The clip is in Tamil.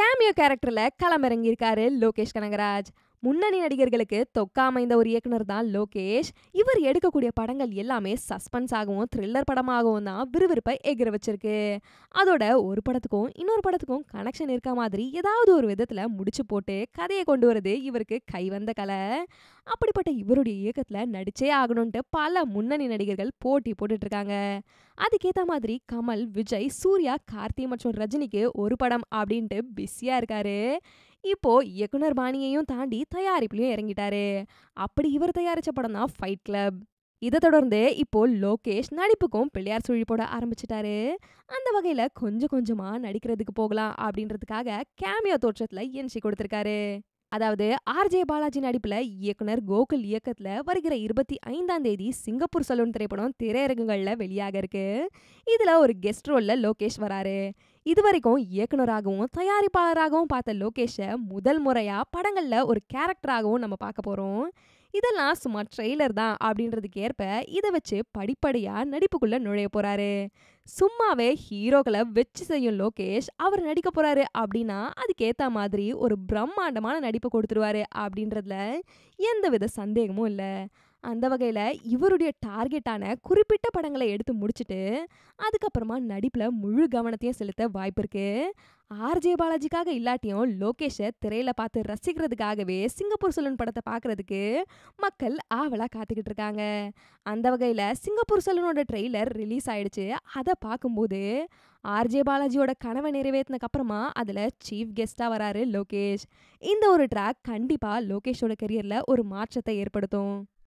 கேமியோ கேரக்டரில் களமிறங்கியிருக்காரு லோகேஷ் கனகராஜ் முன்னணி நடிகர்களுக்கு தொக்கா அமைந்த ஒரு இயக்குனர் தான் லோகேஷ் இவர் எடுக்கக்கூடிய படங்கள் எல்லாமே சஸ்பென்ஸ் ஆகவும் த்ரில்லர் படமாகவும் தான் விறுவிறுப்பை எகிர வச்சிருக்கு அதோட ஒரு படத்துக்கும் இன்னொரு படத்துக்கும் கனெக்ஷன் இருக்க மாதிரி ஏதாவது ஒரு விதத்தில் முடிச்சு போட்டு கதையை கொண்டு வரது இவருக்கு கைவந்த கலை அப்படிப்பட்ட இவருடைய இயக்கத்தில் நடிச்சே ஆகணும்ட்டு பல முன்னணி நடிகர்கள் போட்டி போட்டுட்ருக்காங்க அதுக்கேற்ற மாதிரி கமல் விஜய் சூர்யா கார்த்தி மற்றும் ரஜினிக்கு ஒரு படம் அப்படின்ட்டு பிஸியாக இருக்காரு இப்போ இயக்குனர் பாணியையும் தாண்டி தயாரிப்புலையும் இறங்கிட்டாரு அப்படி இவர் தயாரிச்ச படம் தான் ஃபைட் கிளப் இதை தொடர்ந்து இப்போ லோகேஷ் நடிப்புக்கும் பிள்ளையார் சுழி போட ஆரம்பிச்சிட்டாரு அந்த வகையில கொஞ்சம் கொஞ்சமா நடிக்கிறதுக்கு போகலாம் அப்படின்றதுக்காக கேமியா தோற்றத்துல என்ட்ரி கொடுத்திருக்காரு அதாவது ஆர்ஜே பாலாஜி நடிப்புல இயக்குனர் கோகுல் இயக்கத்துல வருகிற இருபத்தி ஐந்தாம் தேதி சிங்கப்பூர் சலூன் திரைப்படம் திரையரங்குகள்ல வெளியாக இருக்கு இதுல ஒரு கெஸ்ட் ரோல்ல லோகேஷ் வராரு இதுவரைக்கும் இயக்குனராகவும் தயாரிப்பாளராகவும் பார்த்த லோகேஷை முதல் முறையாக படங்களில் ஒரு கேரக்டராகவும் நம்ம பார்க்க போகிறோம் இதெல்லாம் சும்மா ட்ரெய்லர் தான் அப்படின்றதுக்கு ஏற்ப இதை வச்சு படிப்படியாக நடிப்புக்குள்ளே நுழைய போகிறாரு சும்மாவே ஹீரோக்களை வச்சு செய்யும் லோகேஷ் அவர் நடிக்க போகிறாரு அப்படின்னா அதுக்கேற்ற மாதிரி ஒரு பிரம்மாண்டமான நடிப்பு கொடுத்துருவாரு அப்படின்றதுல எந்தவித சந்தேகமும் இல்லை அந்த வகையில் இவருடைய டார்கெட்டான குறிப்பிட்ட படங்களை எடுத்து முடிச்சுட்டு அதுக்கப்புறமா நடிப்பில் முழு கவனத்தையும் செலுத்த வாய்ப்பு இருக்குது ஆர்ஜே பாலாஜிக்காக இல்லாட்டியும் லோகேஷை திரையில் பார்த்து ரசிக்கிறதுக்காகவே சிங்கப்பூர் சலூன் படத்தை பார்க்குறதுக்கு மக்கள் ஆவலாக காத்துக்கிட்டு இருக்காங்க அந்த வகையில் சிங்கப்பூர் சலூனோட ட்ரெய்லர் ரிலீஸ் ஆயிடுச்சு அதை பார்க்கும்போது ஆர்ஜே பாலாஜியோட கனவை நிறைவேற்றினக்கு அப்புறமா அதில் சீஃப் கெஸ்ட்டாக வராரு லோகேஷ் இந்த ஒரு ட்ராக் கண்டிப்பாக லோகேஷோட கரியரில் ஒரு மாற்றத்தை ஏற்படுத்தும்